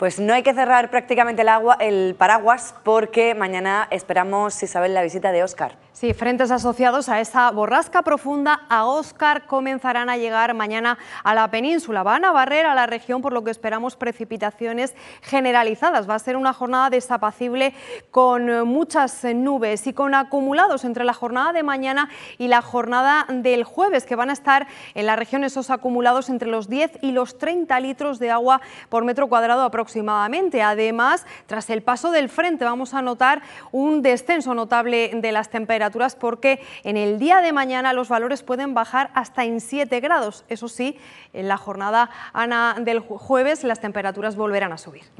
Pues no hay que cerrar prácticamente el, agua, el paraguas porque mañana esperamos, Isabel, la visita de Óscar. Sí, frentes asociados a esa borrasca profunda a Óscar comenzarán a llegar mañana a la península. Van a barrer a la región por lo que esperamos precipitaciones generalizadas. Va a ser una jornada desapacible con muchas nubes y con acumulados entre la jornada de mañana y la jornada del jueves, que van a estar en la región esos acumulados entre los 10 y los 30 litros de agua por metro cuadrado aproximadamente aproximadamente. Además, tras el paso del frente vamos a notar un descenso notable de las temperaturas porque en el día de mañana los valores pueden bajar hasta en 7 grados. Eso sí, en la jornada Ana del jueves las temperaturas volverán a subir.